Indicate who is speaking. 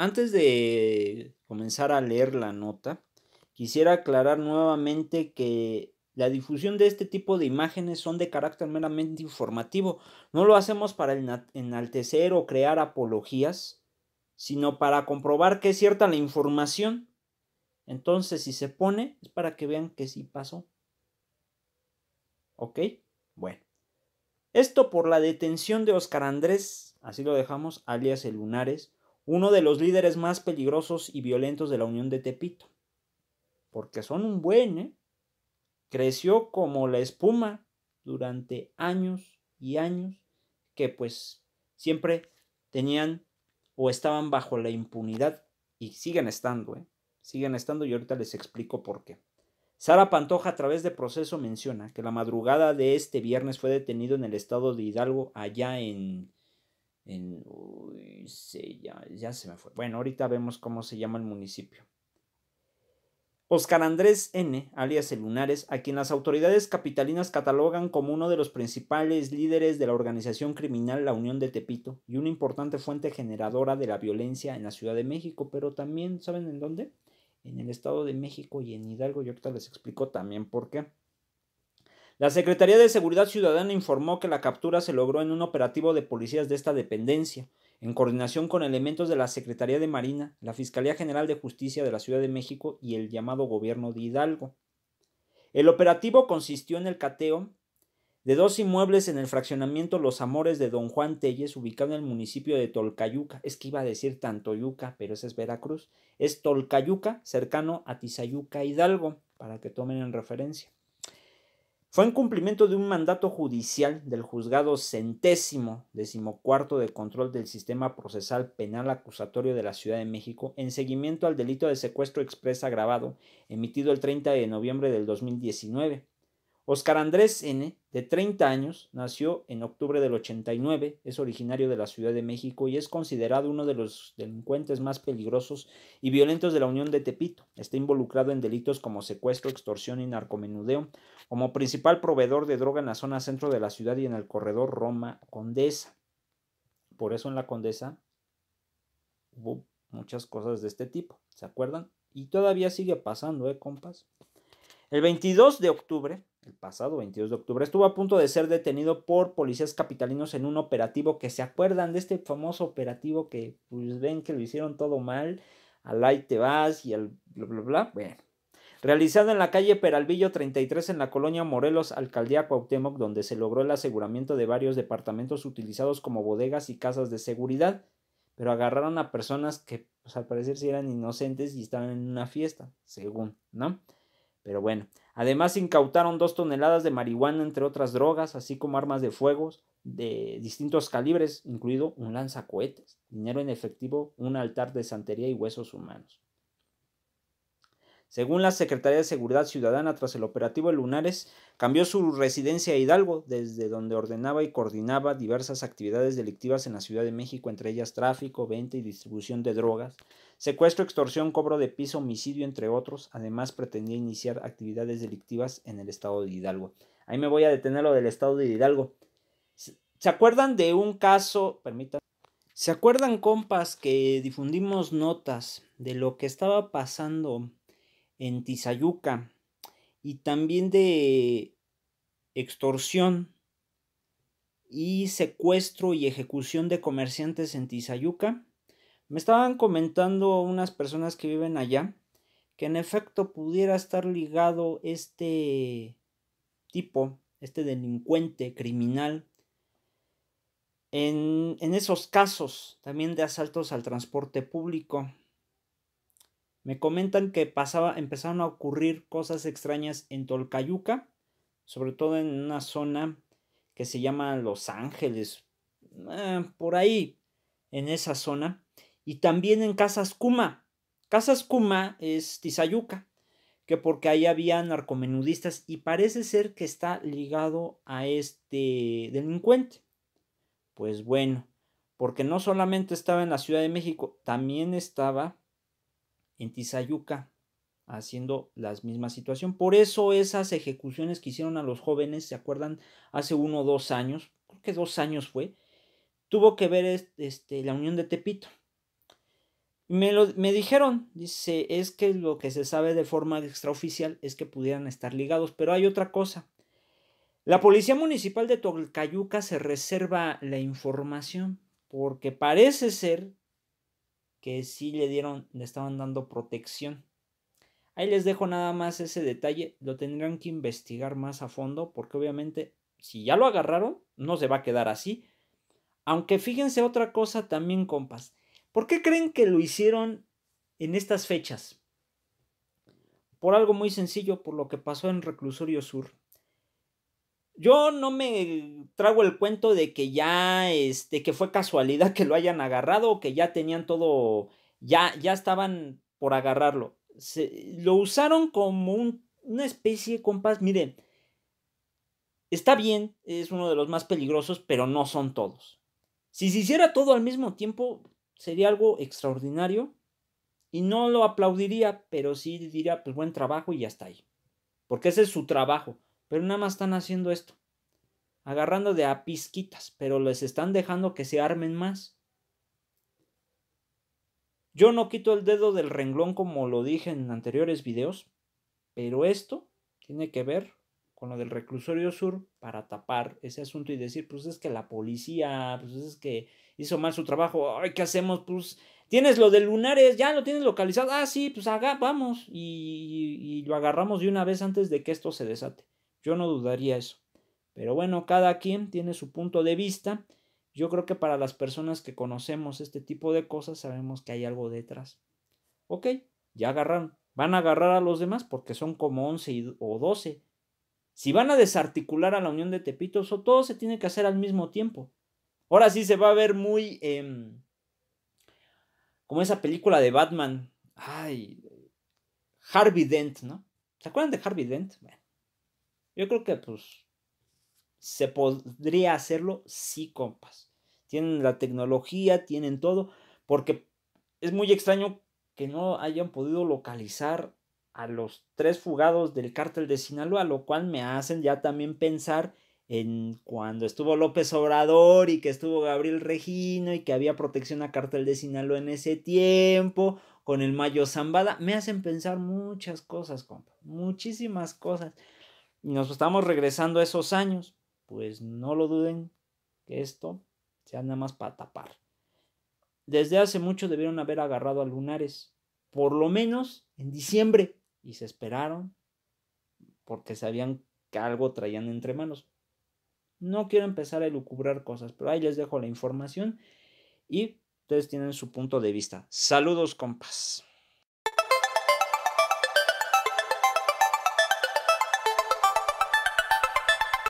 Speaker 1: Antes de comenzar a leer la nota, quisiera aclarar nuevamente que la difusión de este tipo de imágenes son de carácter meramente informativo. No lo hacemos para enaltecer o crear apologías, sino para comprobar que es cierta la información. Entonces, si se pone, es para que vean que sí pasó. ¿Ok? Bueno. Esto por la detención de Oscar Andrés, así lo dejamos, alias el Lunares, uno de los líderes más peligrosos y violentos de la Unión de Tepito. Porque son un buen, ¿eh? Creció como la espuma durante años y años que pues siempre tenían o estaban bajo la impunidad y siguen estando, ¿eh? Siguen estando y ahorita les explico por qué. Sara Pantoja a través de proceso menciona que la madrugada de este viernes fue detenido en el estado de Hidalgo, allá en en, uy, se, ya, ya se me fue. Bueno, ahorita vemos cómo se llama el municipio. Oscar Andrés N., alias el Lunares, a quien las autoridades capitalinas catalogan como uno de los principales líderes de la organización criminal La Unión de Tepito y una importante fuente generadora de la violencia en la Ciudad de México, pero también, ¿saben en dónde? En el Estado de México y en Hidalgo, yo ahorita les explico también por qué. La Secretaría de Seguridad Ciudadana informó que la captura se logró en un operativo de policías de esta dependencia, en coordinación con elementos de la Secretaría de Marina, la Fiscalía General de Justicia de la Ciudad de México y el llamado Gobierno de Hidalgo. El operativo consistió en el cateo de dos inmuebles en el fraccionamiento Los Amores de Don Juan Telles, ubicado en el municipio de Tolcayuca. Es que iba a decir Tantoyuca, pero ese es Veracruz. Es Tolcayuca, cercano a Tizayuca, Hidalgo, para que tomen en referencia fue en cumplimiento de un mandato judicial del juzgado centésimo decimocuarto de control del sistema procesal penal acusatorio de la Ciudad de México en seguimiento al delito de secuestro expresa agravado emitido el 30 de noviembre del 2019 Oscar Andrés N., de 30 años, nació en octubre del 89, es originario de la Ciudad de México y es considerado uno de los delincuentes más peligrosos y violentos de la Unión de Tepito. Está involucrado en delitos como secuestro, extorsión y narcomenudeo, como principal proveedor de droga en la zona centro de la ciudad y en el corredor Roma Condesa. Por eso en la Condesa hubo muchas cosas de este tipo, ¿se acuerdan? Y todavía sigue pasando, ¿eh, compas? El 22 de octubre el pasado 22 de octubre, estuvo a punto de ser detenido por policías capitalinos en un operativo que se acuerdan de este famoso operativo que pues ven que lo hicieron todo mal, al ahí te vas y al bla bla bla, bueno. Realizado en la calle Peralvillo 33 en la colonia Morelos, alcaldía Cuauhtémoc, donde se logró el aseguramiento de varios departamentos utilizados como bodegas y casas de seguridad, pero agarraron a personas que pues, al parecer sí eran inocentes y estaban en una fiesta, según, ¿no? Pero bueno, Además, incautaron dos toneladas de marihuana, entre otras drogas, así como armas de fuego de distintos calibres, incluido un lanzacohetes, dinero en efectivo, un altar de santería y huesos humanos. Según la Secretaría de Seguridad Ciudadana, tras el operativo Lunares, cambió su residencia a Hidalgo, desde donde ordenaba y coordinaba diversas actividades delictivas en la Ciudad de México, entre ellas tráfico, venta y distribución de drogas, secuestro, extorsión, cobro de piso, homicidio, entre otros. Además, pretendía iniciar actividades delictivas en el estado de Hidalgo. Ahí me voy a detener lo del estado de Hidalgo. ¿Se acuerdan de un caso? Permítanme. ¿Se acuerdan, compas, que difundimos notas de lo que estaba pasando en Tizayuca y también de extorsión y secuestro y ejecución de comerciantes en Tizayuca. Me estaban comentando unas personas que viven allá que en efecto pudiera estar ligado este tipo, este delincuente criminal, en, en esos casos también de asaltos al transporte público. Me comentan que pasaba, empezaron a ocurrir cosas extrañas en Tolcayuca, sobre todo en una zona que se llama Los Ángeles, eh, por ahí, en esa zona, y también en Casas Kuma. Casas es Tizayuca, que porque ahí había narcomenudistas y parece ser que está ligado a este delincuente. Pues bueno, porque no solamente estaba en la Ciudad de México, también estaba en Tizayuca haciendo la misma situación. Por eso esas ejecuciones que hicieron a los jóvenes, ¿se acuerdan? Hace uno o dos años, creo que dos años fue, tuvo que ver este, la unión de Tepito. Me, me dijeron, dice, es que lo que se sabe de forma extraoficial es que pudieran estar ligados, pero hay otra cosa. La Policía Municipal de Tolcayuca se reserva la información porque parece ser que sí le dieron, le estaban dando protección. Ahí les dejo nada más ese detalle, lo tendrán que investigar más a fondo porque obviamente si ya lo agarraron, no se va a quedar así. Aunque fíjense otra cosa también, compas. ¿Por qué creen que lo hicieron en estas fechas? Por algo muy sencillo, por lo que pasó en Reclusorio Sur. Yo no me trago el cuento de que ya, este, que fue casualidad que lo hayan agarrado o que ya tenían todo, ya, ya estaban por agarrarlo. lo usaron como una especie, compás. Mire, está bien, es uno de los más peligrosos, pero no son todos. Si se hiciera todo al mismo tiempo, sería algo extraordinario y no lo aplaudiría, pero sí diría, pues buen trabajo y ya está ahí. Porque ese es su trabajo. Pero nada más están haciendo esto. Agarrando de a pero les están dejando que se armen más. Yo no quito el dedo del renglón como lo dije en anteriores videos, pero esto tiene que ver con lo del reclusorio sur para tapar ese asunto y decir, pues es que la policía, pues es que hizo mal su trabajo, ay, ¿qué hacemos? Pues tienes lo de lunares, ya lo tienes localizado, ah, sí, pues haga, vamos, y lo agarramos de una vez antes de que esto se desate. Yo no dudaría eso. Pero bueno, cada quien tiene su punto de vista. Yo creo que para las personas que conocemos este tipo de cosas sabemos que hay algo detrás. Ok, ya agarraron. Van a agarrar a los demás porque son como 11 o 12. Si van a desarticular a la unión de Tepitos, o todo se tiene que hacer al mismo tiempo. Ahora sí se va a ver muy... Em, como esa película de Batman. Ay, Harvey Dent, ¿no? ¿Se acuerdan de Harvey Dent? Bueno, yo creo que pues se podría hacerlo, sí, compas. Tienen la tecnología, tienen todo, porque es muy extraño que no hayan podido localizar a los tres fugados del cártel de Sinaloa, lo cual me hacen ya también pensar en cuando estuvo López Obrador y que estuvo Gabriel Regino y que había protección a cártel de Sinaloa en ese tiempo, con el Mayo Zambada, me hacen pensar muchas cosas, compas, muchísimas cosas y nos estamos regresando a esos años, pues no lo duden que esto sea nada más para tapar. Desde hace mucho debieron haber agarrado a Lunares, por lo menos en diciembre, y se esperaron porque sabían que algo traían entre manos. No quiero empezar a lucubrar cosas, pero ahí les dejo la información y ustedes tienen su punto de vista. Saludos, compas.